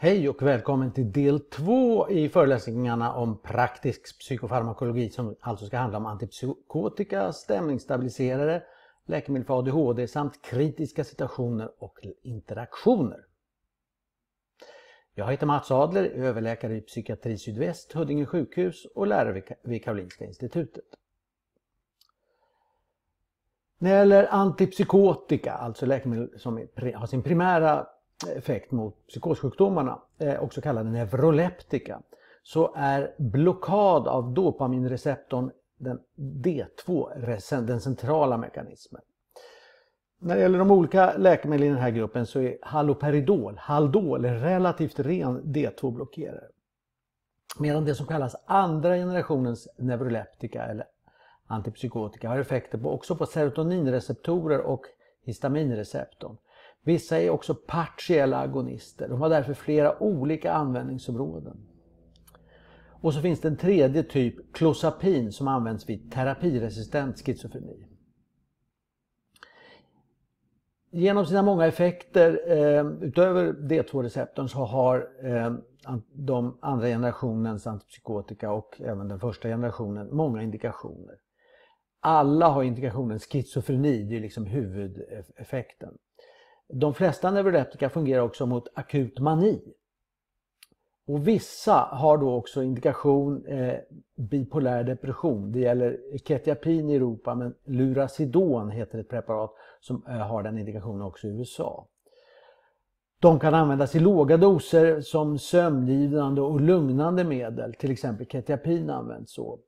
Hej och välkommen till del 2 i föreläsningarna om praktisk psykofarmakologi som alltså ska handla om antipsykotika, stämningsstabiliserare, läkemedel för ADHD samt kritiska situationer och interaktioner. Jag heter Mats Adler, överläkare i psykiatri sydväst, Huddinge sjukhus och lärare vid Karolinska institutet. När det gäller antipsykotika, alltså läkemedel som har sin primära effekt mot psykossjukdomarna eh, också så kallade neuroleptika så är blockad av dopaminreceptorn den D2, den centrala mekanismen. När det gäller de olika läkemedlen i den här gruppen så är haloperidol, Haldol, en relativt ren D2-blockerare. Medan det som kallas andra generationens neuroleptika eller antipsykotika har effekter också på serotoninreceptorer och histaminreceptorn. Vissa är också partiella agonister. De har därför flera olika användningsområden. Och så finns det en tredje typ, klosapin, som används vid terapiresistent schizofreni. Genom sina många effekter eh, utöver D2-receptorn så har eh, de andra generationens antipsykotika och även den första generationen många indikationer. Alla har indikationen schizofreni, det är liksom huvudeffekten. De flesta neuroleptika fungerar också mot akut mani. Och vissa har då också indikation eh, bipolär depression. Det gäller ketiapin i Europa men Lurasidon heter ett preparat som eh, har den indikationen också i USA. De kan användas i låga doser som sömngivande och lugnande medel, till exempel ketiapin används så.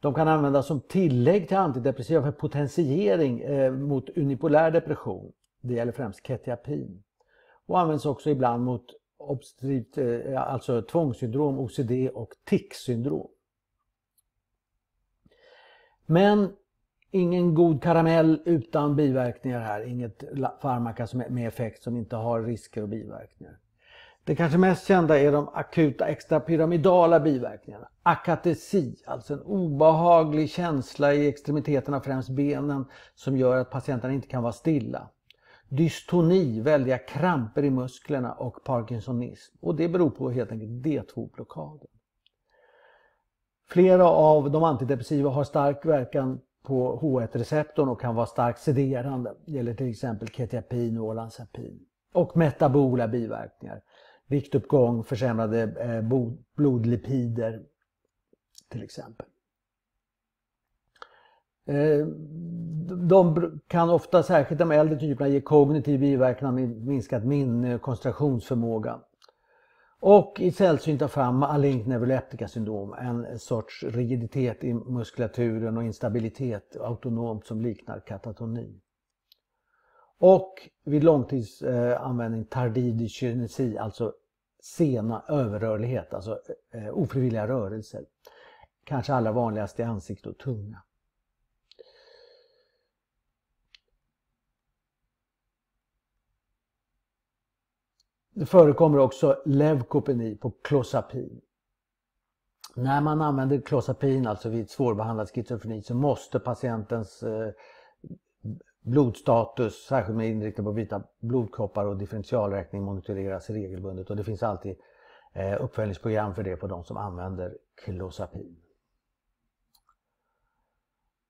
De kan användas som tillägg till antidepressiva för potentiering eh, mot unipolär depression. Det gäller främst ketiapin. Och används också ibland mot obstrivt, eh, alltså tvångssyndrom, OCD och ticksyndrom. Men ingen god karamell utan biverkningar här. Inget farmaka med effekt som inte har risker och biverkningar. Det kanske mest kända är de akuta extrapyramidala biverkningarna. Akatesi, alltså en obehaglig känsla i extremiteterna, främst benen, som gör att patienten inte kan vara stilla dystoni, väldiga kramper i musklerna och parkinsonism. Och det beror på helt enkelt D2-blockaden. Flera av de antidepressiva har stark verkan på H1-receptorn och kan vara starkt sederande. Det gäller till exempel ketiapin och olanzapin. Och metabola biverkningar. Viktuppgång, försämrade eh, blodlipider till exempel. Eh, de kan ofta, särskilt de äldre typerna, ge kognitiv biverkan med minskat minne, och koncentrationsförmåga. Och i sällsynta fall malignt neuroleptika syndrom, en sorts rigiditet i muskulaturen och instabilitet autonomt som liknar katatoni. Och vid långtidsanvändning tardiv kynesi, alltså sena överrörlighet, alltså eh, ofrivilliga rörelser. Kanske allra vanligast i ansikte och tunga. Det förekommer också leukopeni på klosapin. När man använder klosapin, alltså vid svårbehandlad schizofreni, så måste patientens eh, blodstatus, särskilt med inriktning på vita blodkroppar och differentialräkning, monitoreras regelbundet. Och det finns alltid eh, uppföljningsprogram för det på de som använder klosapin.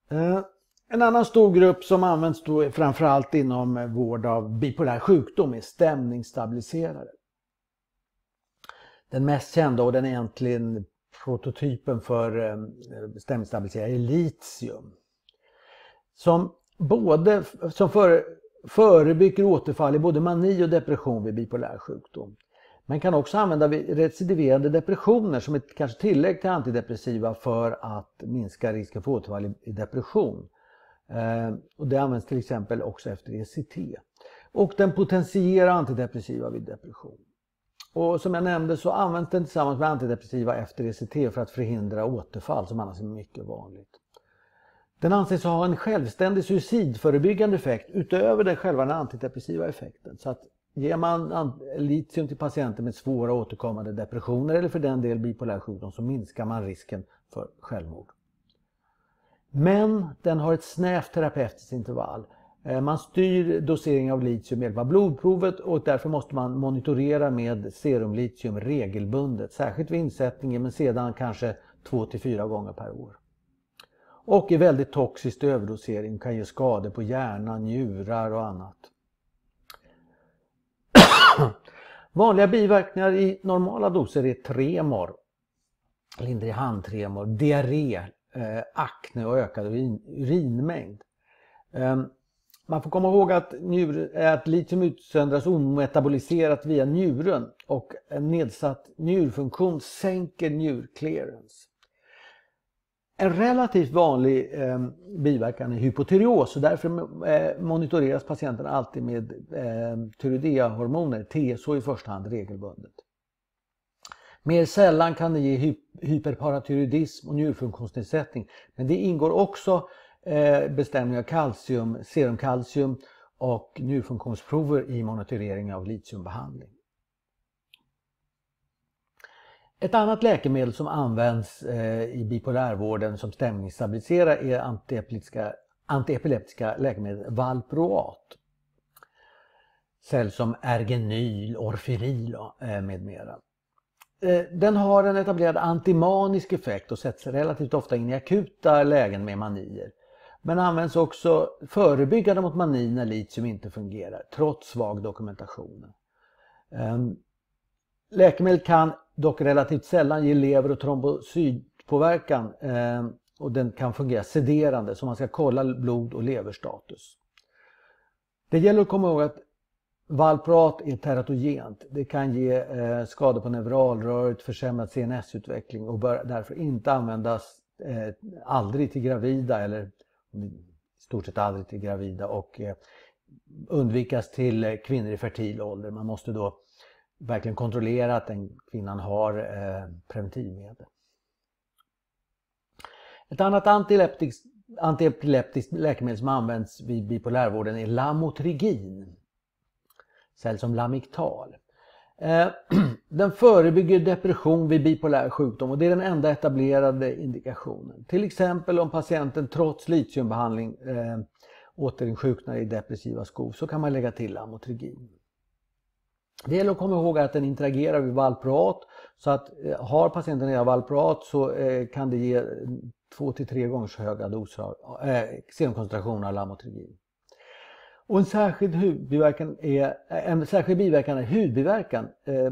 Eh, en annan stor grupp som används då framförallt inom eh, vård av bipolär sjukdom är stämningsstabiliserare. Den mest kända och den egentligen prototypen för eh, stämningsstabiliserare är litium. Som, både, som för, förebygger återfall i både mani och depression vid bipolär sjukdom. Men kan också använda vid recidiverande depressioner som ett kanske tillägg till antidepressiva för att minska risken för återfall i depression. Eh, och det används till exempel också efter ECT. Och den potentierar antidepressiva vid depression. Och som jag nämnde så används den tillsammans med antidepressiva efter ECT för att förhindra återfall som annars är mycket vanligt. Den anses ha en självständig suicidförebyggande effekt utöver den själva den antidepressiva effekten. Så att ger man litium till patienter med svåra återkommande depressioner eller för den del bipolär sjukdom så minskar man risken för självmord. Men den har ett snävt terapeutiskt intervall. Eh, man styr dosering av litium med hjälp av blodprovet och därför måste man monitorera med serumlitium regelbundet, särskilt vid insättningen men sedan kanske 2-4 till gånger per år. Och är väldigt toxiskt överdosering kan ge skador på hjärnan, njurar och annat. Vanliga biverkningar i normala doser är tremor, lindrig handtremor, diarré, eh, akne och ökad urin, urinmängd. Eh, man får komma ihåg att, njur, att litium utsöndras ometaboliserat via njuren och en nedsatt njurfunktion sänker njurclearance. En relativt vanlig eh, biverkan är hypotyreos och därför eh, monitoreras patienten alltid med eh, hormoner TSH i första hand, regelbundet. Mer sällan kan det ge hyperparaturidism och njurfunktionsnedsättning. Men det ingår också eh, bestämning av kalcium, serumkalcium och njurfunktionsprover i monitorering av litiumbehandling. Ett annat läkemedel som används eh, i bipolärvården som stämningsstabiliserar är antiepileptiska, antiepileptiska läkemedel Valproat. Säljs som Ergenyl, Orferil eh, med mera. Eh, den har en etablerad antimanisk effekt och sätts relativt ofta in i akuta lägen med manier. Men används också förebyggande mot mani när litium inte fungerar, trots svag dokumentation. Ehm, läkemedel kan dock relativt sällan ge lever och trombocytpåverkan ehm, och den kan fungera sederande, så man ska kolla blod och leverstatus. Det gäller att komma ihåg att Valprat är teratogent. Det kan ge eh, skador på neuralröret, försämrad CNS-utveckling och bör därför inte användas eh, aldrig till gravida eller i stort sett aldrig till gravida och eh, undvikas till eh, kvinnor i fertil ålder. Man måste då verkligen kontrollera att den kvinnan har eh, preventivmedel. Ett annat antiepileptiskt anti läkemedel som används vid bipolärvården är lamotrigin cell som Lamictal. Eh, den förebygger depression vid bipolär sjukdom och det är den enda etablerade indikationen. Till exempel om patienten trots litiumbehandling eh, återinsjuknar i depressiva skov så kan man lägga till lamotrigin. Det gäller att komma ihåg att den interagerar vid valproat så att eh, har patienten redan valproat så kan det ge 2-3 tre gångers höga doser av, eh, serumkoncentration av lamotrigin. Och en särskild, hudbiverkan är, en särskild biverkan är hudbiverkan. Eh,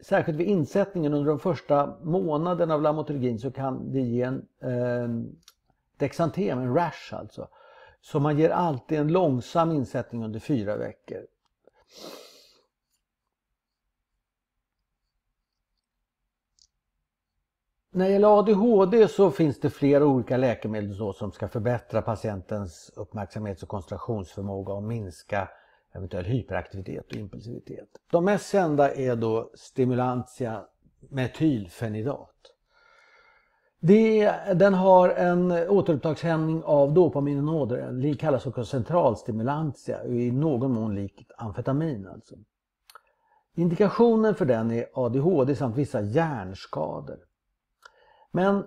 särskilt vid insättningen under de första månaderna av lamotrigin så kan det ge en eh, dexantem, en rash alltså. Så man ger alltid en långsam insättning under fyra veckor. När det gäller ADHD så finns det flera olika läkemedel som ska förbättra patientens uppmärksamhets och koncentrationsförmåga och minska eventuell hyperaktivitet och impulsivitet. De mest kända är då stimulantia metylfenidat. Det, den har en återupptagshämning av dopamin dopaminådror, det kallas också centralstimulantia och i någon mån likt amfetamin. Alltså. Indikationen för den är ADHD samt vissa hjärnskador. Men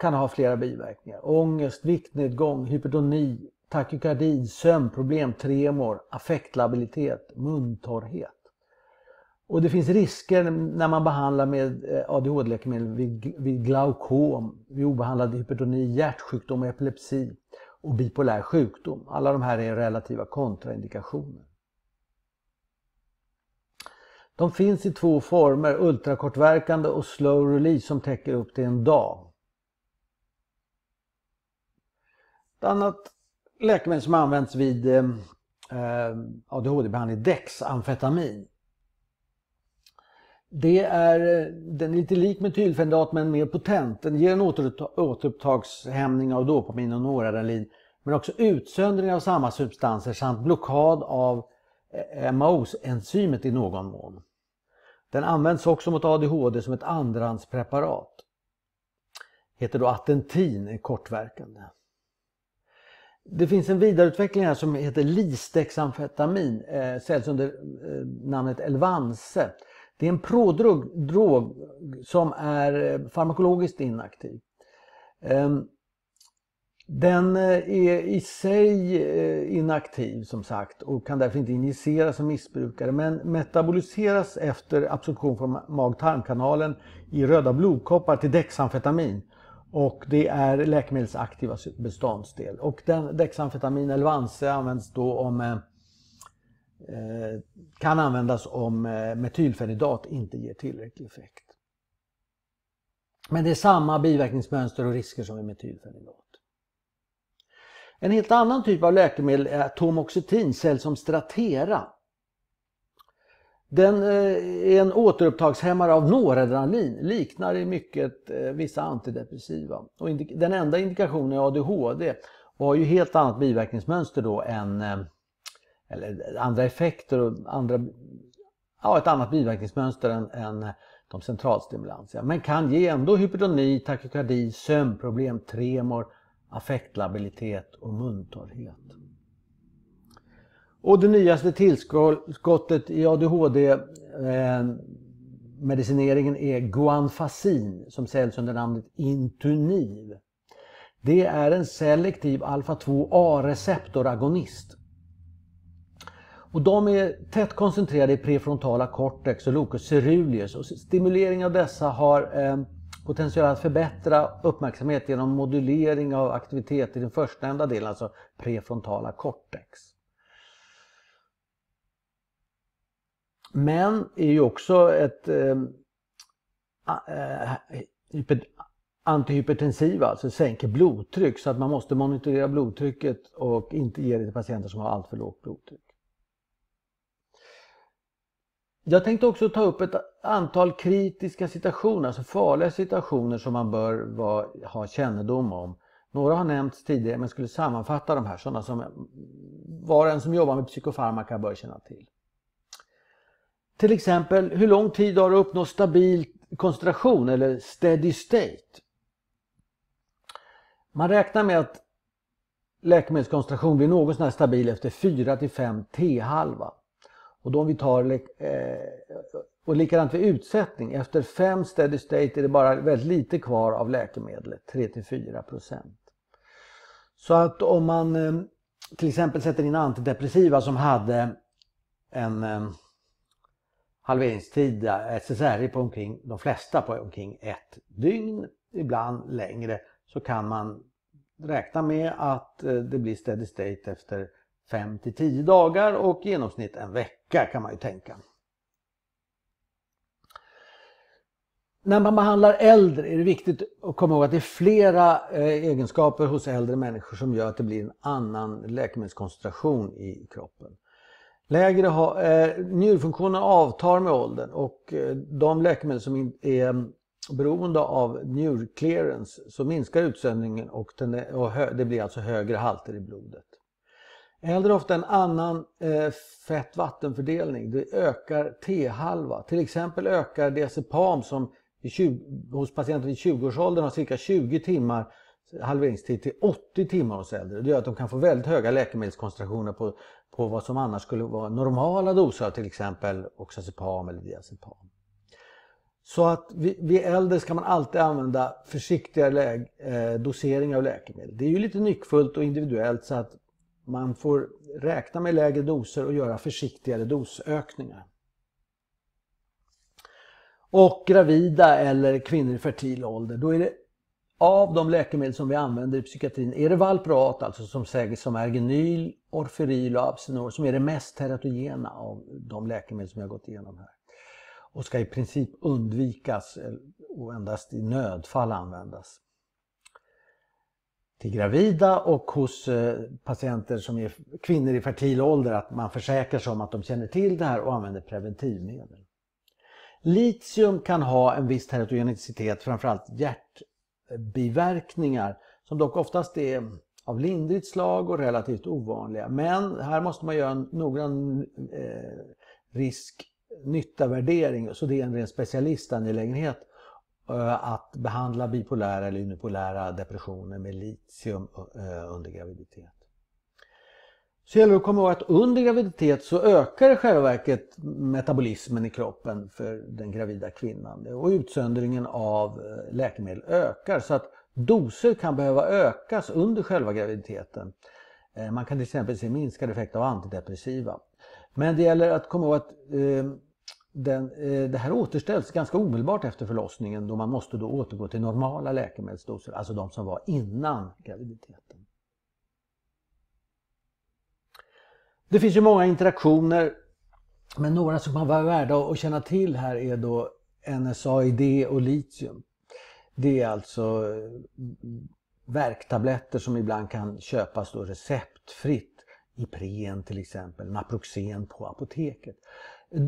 kan ha flera biverkningar. Ångest, viktnedgång, hypertoni, takykardi, sömnproblem, tremor, affektlabilitet, muntorrhet. Och det finns risker när man behandlar med eh, ADHD-läkemedel vid, vid glaukom, vid obehandlad hypertoni, hjärtsjukdom, epilepsi och bipolär sjukdom. Alla de här är relativa kontraindikationer. De finns i två former, ultrakortverkande och slow release som täcker upp till en dag. Ett annat läkemedel som används vid eh, eh, ADHD-behandling, är Dexamfetamin. Det är, eh, den är lite lik metylfenidat men mer potent. Den ger en återupptagshämning av dopamin och noradrenalin men också utsöndring av samma substanser samt blockad av MAO-enzymet i någon mån. Den används också mot ADHD som ett andrahandspreparat. Heter då Atentin, är kortverkande. Det finns en vidareutveckling här som heter Listexamfetamin. eh, säljs under eh, namnet Elvanse. Det är en prodrog som är eh, farmakologiskt inaktiv. Um, den eh, är i sig eh, inaktiv som sagt och kan därför inte injiceras som missbrukare men metaboliseras efter absorption från mag-tarmkanalen i röda blodkoppar till dexamfetamin. Och det är läkemedelsaktiva beståndsdel. Och den dexamfetamin Elvanse används då om eh, kan användas om metylfenidat inte ger tillräcklig effekt. Men det är samma biverkningsmönster och risker som med metylfenidat. En helt annan typ av läkemedel är tomoxetin, säljs som Stratera. Den eh, är en återupptagshämmare av noradrenalin, liknar i mycket eh, vissa antidepressiva. Och den enda indikationen är ADHD och har ju helt annat biverkningsmönster då än, eh, eller andra effekter och andra, ja, ett annat biverkningsmönster än, än de centralstimulantia. Men kan ge ändå hypotoni, takykardi, sömnproblem, tremor affektlabilitet och muntorrhet. Och det nyaste tillskottet i ADHD-medicineringen eh, är guanfacin som säljs under namnet Intuniv. Det är en selektiv alfa-2A-receptoragonist. Och de är tätt koncentrerade i prefrontala cortex och locus ceruleus och stimulering av dessa har eh, potential att förbättra uppmärksamhet genom modulering av aktivitet i den förstnämnda delen, alltså prefrontala cortex. Men är ju också ett ehm, eh, antihypertensiva, alltså sänker blodtryck så att man måste monitorera blodtrycket och inte ge det till patienter som har alltför lågt blodtryck. Jag tänkte också ta upp ett antal kritiska situationer, alltså farliga situationer som man bör vara, ha kännedom om. Några har nämnts tidigare men jag skulle sammanfatta de här, sådana som var och en som jobbar med psykofarmaka bör känna till. Till exempel, hur lång tid har du uppnått stabil koncentration eller steady state? Man räknar med att läkemedelskoncentration blir något stabil efter 4 till 5 T-halva. Och då vi tar, eh, och likadant vid utsättning, efter fem steady state är det bara väldigt lite kvar av läkemedlet, 3-4 Så att om man eh, till exempel sätter in antidepressiva som hade en eh, halveringstid, SSRI på omkring, de flesta på omkring ett dygn, ibland längre, så kan man räkna med att det blir steady state efter 5 till 10 dagar och genomsnitt en vecka kan man ju tänka. När man behandlar äldre är det viktigt att komma ihåg att det är flera eh, egenskaper hos äldre människor som gör att det blir en annan läkemedelskoncentration i kroppen. Lägre ha, eh, njurfunktionen avtar med åldern och eh, de läkemedel som är mm, beroende av njurclearance så minskar utsöndringen och, och det blir alltså högre halter i blodet. Äldre har ofta en annan eh, fett-vattenfördelning. Det ökar T-halva. Till exempel ökar diazepam som 20, hos patienter i 20-årsåldern har cirka 20 timmar halveringstid till 80 timmar hos äldre. Det gör att de kan få väldigt höga läkemedelskoncentrationer på, på vad som annars skulle vara normala doser av till exempel oxazepam eller diazepam. Så att vid äldre ska man alltid använda försiktiga eh, doseringar av läkemedel. Det är ju lite nyckfullt och individuellt så att man får räkna med lägre doser och göra försiktigare dosökningar. Och gravida eller kvinnor i fertil ålder, då är det av de läkemedel som vi använder i psykiatrin är det Valproat, alltså som sägs som Ergenyl, Orferil och Absenor, som är det mest teratogena av de läkemedel som jag gått igenom här. Och ska i princip undvikas eh, och endast i nödfall användas till gravida och hos eh, patienter som är kvinnor i fertil ålder att man försäkrar sig om att de känner till det här och använder preventivmedel. Litium kan ha en viss teratogenicitet, framförallt hjärtbiverkningar som dock oftast är av lindrigt slag och relativt ovanliga. Men här måste man göra en noggrann eh, risk-nytta-värdering så det är en ren specialistangelägenhet Eh, att behandla bipolära eller unipolära depressioner med litium eh, under graviditet. Så gäller det att komma ihåg att under graviditet så ökar i själva verket metabolismen i kroppen för den gravida kvinnan och utsöndringen av eh, läkemedel ökar så att doser kan behöva ökas under själva graviditeten. Man kan till exempel se minskad effekt av antidepressiva. Men det gäller att komma ihåg att den, eh, det här återställs ganska omedelbart efter förlossningen då man måste då återgå till normala läkemedelsdoser, alltså de som var innan graviditeten. Det finns ju många interaktioner, men några som kan vara värda att känna till här är då NSAID och litium. Det är alltså eh, värktabletter som ibland kan köpas då receptfritt. Ipren till exempel, Naproxen på apoteket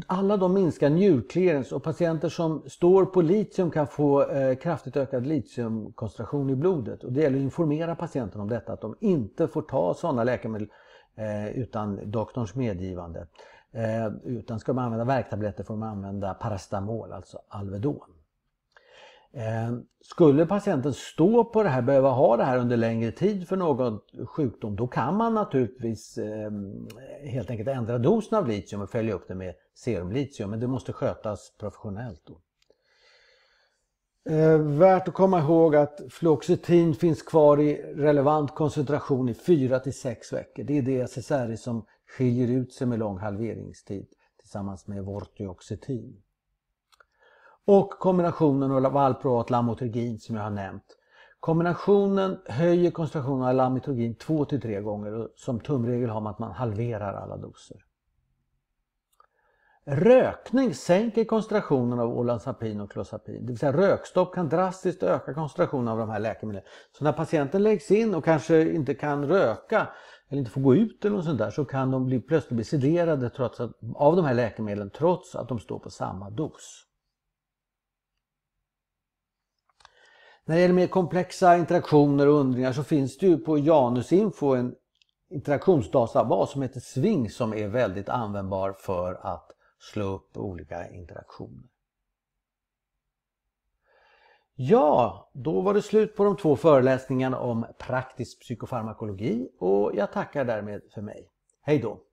alla de minskar njurclearance och patienter som står på litium kan få eh, kraftigt ökad litiumkoncentration i blodet. Och det gäller att informera patienten om detta, att de inte får ta sådana läkemedel eh, utan doktorns medgivande. Eh, utan ska man använda värktabletter får man använda paracetamol, alltså Alvedon. Skulle patienten stå på det här, behöva ha det här under längre tid för någon sjukdom, då kan man naturligtvis helt enkelt ändra dosen av litium och följa upp det med serumlitium, men det måste skötas professionellt. Då. Eh, värt att komma ihåg att fluoxetin finns kvar i relevant koncentration i 4 6 veckor. Det är det SSRI som skiljer ut sig med lång halveringstid tillsammans med vortioxetin. Och kombinationen av valproat lamotrigin som jag har nämnt. Kombinationen höjer koncentrationen av lamotrigin 2 3 gånger och som tumregel har man att man halverar alla doser. Rökning sänker koncentrationen av olanzapin och clozapin. Det vill säga rökstopp kan drastiskt öka koncentrationen av de här läkemedlen. Så när patienten läggs in och kanske inte kan röka eller inte får gå ut eller något sånt där så kan de bli, plötsligt bli sederade trots att, av de här läkemedlen trots att de står på samma dos. När det gäller mer komplexa interaktioner och undringar så finns det ju på Janusinfo en interaktionsdatabas som heter Sving som är väldigt användbar för att slå upp olika interaktioner. Ja, då var det slut på de två föreläsningarna om praktisk psykofarmakologi och jag tackar därmed för mig. Hej då!